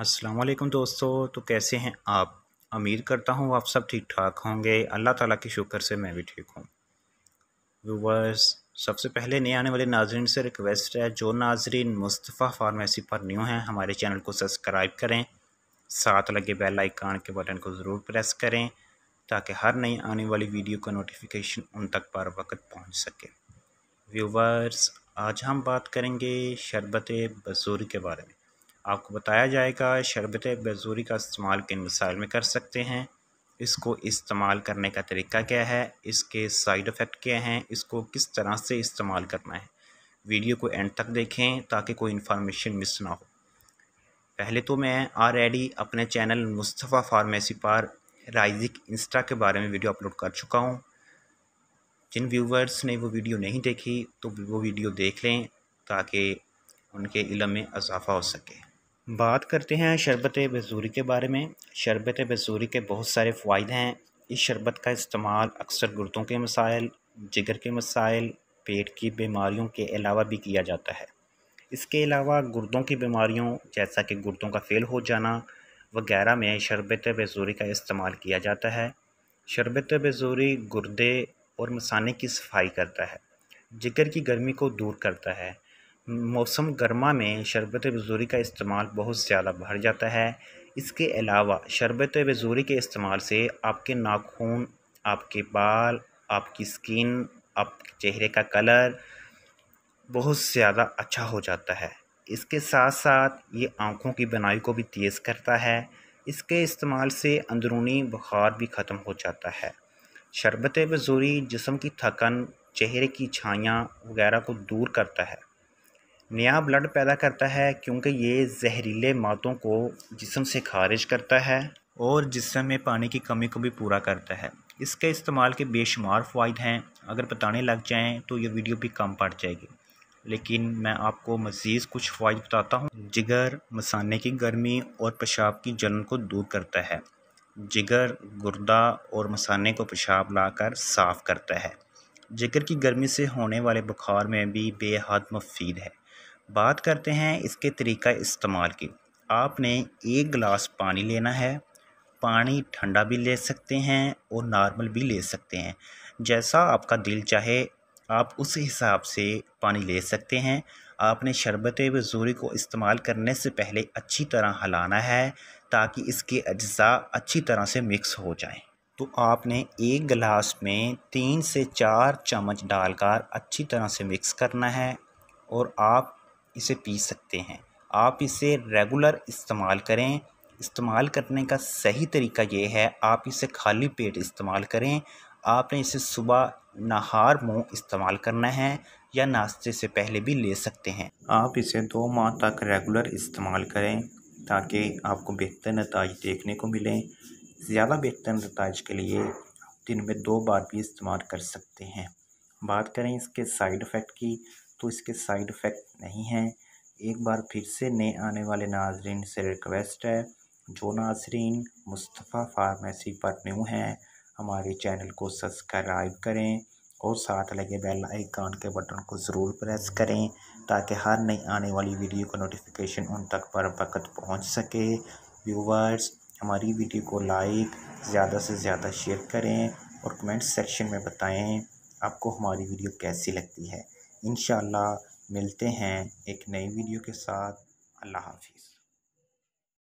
अस्सलाम वालेकुम दोस्तों तो कैसे हैं आप उम्मीद करता हूँ आप सब ठीक ठाक होंगे अल्लाह ताला के शुक्र से मैं भी ठीक हूँ व्यूवर्स सबसे पहले नए आने वाले नाजरन से रिक्वेस्ट है जो नाजरीन मुस्तफ़ा फार्मेसी पर न्यू हैं हमारे चैनल को सब्सक्राइब करें साथ लगे बेल आइकान के बटन को ज़रूर प्रेस करें ताकि हर नई आने वाली वीडियो का नोटिफिकेशन उन तक पर वक्त पहुँच सके व्यूवर्स आज हम बात करेंगे शरबत बसूर के बारे में आपको बताया जाएगा शरबत बजूरी का इस्तेमाल किन मिसाइल में कर सकते हैं इसको इस्तेमाल करने का तरीका क्या है इसके साइड इफ़ेक्ट क्या हैं इसको किस तरह से इस्तेमाल करना है वीडियो को एंड तक देखें ताकि कोई इन्फॉर्मेशन मिस ना हो पहले तो मैं ऑलरेडी अपने चैनल मुस्तफ़ा फार्मेसी पर राइजिक इंस्टा के बारे में वीडियो अपलोड कर चुका हूँ जिन व्यूवर्स ने वो वीडियो नहीं देखी तो वो वीडियो देख लें ताकि उनके इलम में अजाफा हो सके बात करते हैं शरबत बजूरी के बारे में शरबत बजूरी के बहुत सारे फ़ायदे हैं इस शरबत का इस्तेमाल अक्सर गुर्दों के मसाइल जिगर के मसाइल पेट की बीमारियों के अलावा भी किया जाता है इसके अलावा गुर्दों की बीमारियों जैसा कि गुर्दों का फेल हो जाना वगैरह में शरबत बजूरी का इस्तेमाल किया जाता है शरबत बजूरी गुर्दे और मसाने की सफाई करता है जिगर की गर्मी को दूर करता है मौसम गर्मा में शरबत बज़ूरी का इस्तेमाल बहुत ज़्यादा बढ़ जाता है इसके अलावा शरबत बज़ूरी के इस्तेमाल से आपके नाखून आपके बाल आपकी स्किन आपके चेहरे का कलर बहुत ज़्यादा अच्छा हो जाता है इसके साथ साथ ये आँखों की बनाई को भी तेज़ करता है इसके इस्तेमाल से अंदरूनी बुखार भी ख़त्म हो जाता है शरबत बज़ूरी जिसम की थकन चेहरे की छाइयाँ वगैरह को दूर करता है नया ब्लड पैदा करता है क्योंकि ये जहरीले मातों को जिसम से खारिज करता है और जिसम में पानी की कमी को भी पूरा करता है इसके इस्तेमाल के बेशुमार फ़ायदे हैं अगर बताने लग जाएँ तो ये वीडियो भी कम पड़ जाएगी लेकिन मैं आपको मज़ीद कुछ फायद बताता हूँ जिगर मसाने की गर्मी और पेशाब की जलन को दूर करता है जिगर गुर्दा और मसाने को पेशाब लाकर साफ़ करता है जिगर की गर्मी से होने वाले बुखार में भी बेहद मुफीद है बात करते हैं इसके तरीका इस्तेमाल की आपने एक गिलास पानी लेना है पानी ठंडा भी ले सकते हैं और नॉर्मल भी ले सकते हैं जैसा आपका दिल चाहे आप उस हिसाब से पानी ले सकते हैं आपने शरबत वजूरी को इस्तेमाल करने से पहले अच्छी तरह हलाना है ताकि इसके अज्जा अच्छी तरह से मिक्स हो जाएं। तो आपने एक गिलास में तीन से चार चम्मच डालकर अच्छी तरह से मिक्स करना है और आप इसे पी सकते हैं आप इसे रेगुलर इस्तेमाल करें इस्तेमाल करने का सही तरीका ये है आप इसे खाली पेट इस्तेमाल करें आपने इसे सुबह नहार मुँह इस्तेमाल करना है या नाश्ते से पहले भी ले सकते हैं आप इसे दो माह तक रेगुलर इस्तेमाल करें ताकि आपको बेहतर नतज देखने को मिलें ज़्यादा बेहतर नतज के लिए दिन में दो बार भी इस्तेमाल कर सकते हैं बात करें इसके साइड इफ़ेक्ट की तो इसके साइड इफ़ेक्ट नहीं हैं एक बार फिर से नए आने वाले नाजरीन से रिक्वेस्ट है जो नाजरन मुस्तफ़ा फार्मेसी पर न्यू हैं हमारे चैनल को सब्सक्राइब करें और साथ लगे बेल आइकान के बटन को ज़रूर प्रेस करें ताकि हर नई आने वाली वीडियो का नोटिफिकेशन उन तक पर वक्त पहुंच सके व्यूवर्स हमारी वीडियो को लाइक ज़्यादा से ज़्यादा शेयर करें और कमेंट सेक्शन में बताएं आपको हमारी वीडियो कैसी लगती है इन मिलते हैं एक नई वीडियो के साथ अल्लाह हाफिज़